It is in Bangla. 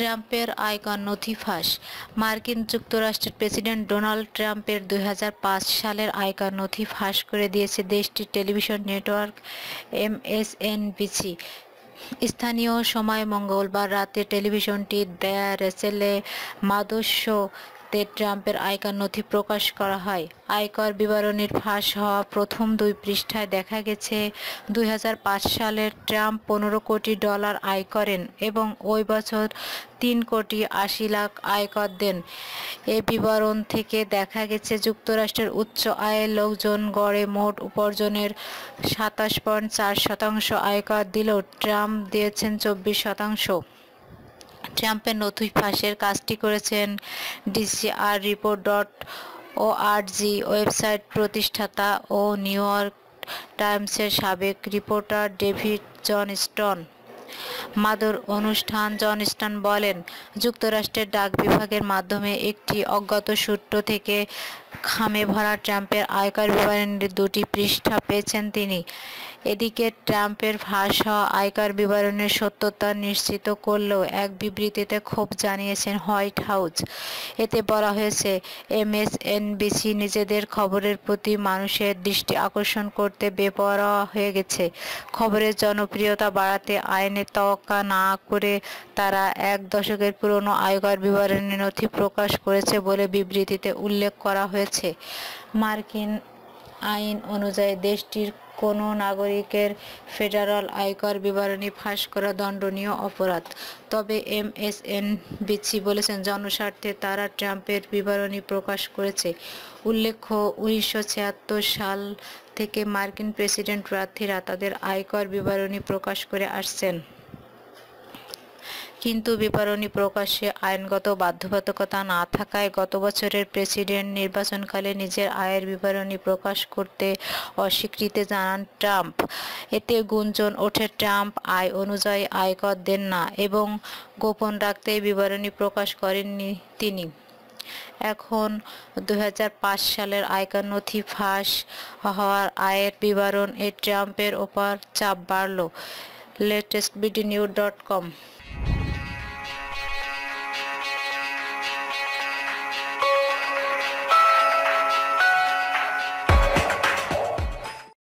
ট্রাম্পের আয়কর নথি ফাঁস মার্কিন যুক্তরাষ্ট্রের প্রেসিডেন্ট ডোনাল্ড ট্রাম্পের দুই সালের আয়কর নথি ফাঁস করে দিয়েছে দেশটির টেলিভিশন নেটওয়ার্ক এমএসএনবিসি স্থানীয় সময় মঙ্গলবার রাতে টেলিভিশনটি দ্য রেসেলে মাদস্য তে ট্রাম্পের আয়কর নথি প্রকাশ করা হয় আয়কর বিবরণীর ফাঁস হওয়া প্রথম দুই পৃষ্ঠায় দেখা গেছে দুই সালের ট্রাম্প পনেরো কোটি ডলার আয় করেন এবং ওই বছর তিন কোটি আশি লাখ আয়কর দেন এ বিবরণ থেকে দেখা গেছে যুক্তরাষ্ট্রের উচ্চ আয়ের লোকজন গড়ে মোট উপার্জনের সাতাশ পয়েন্ট চার শতাংশ আয়কর দিলেও ট্রাম্প দিয়েছেন চব্বিশ শতাংশ ট্রাম্পের নথি ফাঁসের কাজটি করেছেন DCR report dot O RG website প্রতিষ্ঠাতা ও নিউ ইয়র্ক টাইমসের সাবেক রিপোর্টার ডেভিড জনস্টন মাদুর অনুষ্ঠান জনস্টন বলেন যুক্তরাষ্ট্রের ডাক বিভাগের মাধ্যমে একটি অজ্ঞাত সূত্র থেকে খামে ভরা ট্রাম্পের আয়কর বিবরণীর দুটি পৃষ্ঠা পেয়েছেন তিনি এদিকে ট্রাম্পের ফাঁস হওয়া আয়কর বিবরণের সত্যতা নিশ্চিত করলেও এক বিবৃতিতে ক্ষোভ জানিয়েছেন হোয়াইট হাউস এতে বলা হয়েছে এমএসএনবিসি নিজেদের খবরের প্রতি মানুষের দৃষ্টি আকর্ষণ করতে বেপরোয়া হয়ে গেছে খবরের জনপ্রিয়তা বাড়াতে আইনে নির্ধারণের তোয়াক্কা না করে তারা এক দশকের পুরনো আয়কর বিবরণী নথি প্রকাশ করেছে বলে বিবৃতিতে উল্লেখ করা হয়েছে মার্কিন আইন অনুযায়ী দেশটির কোনো নাগরিকের ফেডারাল আয়কর বিবরণী ফাঁস করা দণ্ডনীয় অপরাধ তবে এম এস এন বিচি বলেছেন জনস্বার্থে তারা ট্রাম্পের বিবরণী প্রকাশ করেছে উল্লেখ্য উনিশশো সাল থেকে মার্কিন প্রেসিডেন্ট প্রার্থীরা তাদের আয়কর বিবরণী প্রকাশ করে আসছেন কিন্তু বিবরণী প্রকাশে আইনগত বাধ্যবাধকতা না থাকায় গত বছরের প্রেসিডেন্ট নির্বাচনকালে নিজের আয়ের বিবরণী প্রকাশ করতে অস্বীকৃতি জানান ট্রাম্প এতে গুঞ্জন ওঠে ট্রাম্প আয় অনুযায়ী আয়কর দেন না এবং গোপন রাখতে বিবরণী প্রকাশ করেননি তিনি এখন দু সালের আয়কার নথি ফাঁস হওয়ার আয়ের বিবরণ এ ট্রাম্পের ওপর চাপ বাড়ল লেটেস্ট বিডি নিউ ডট কম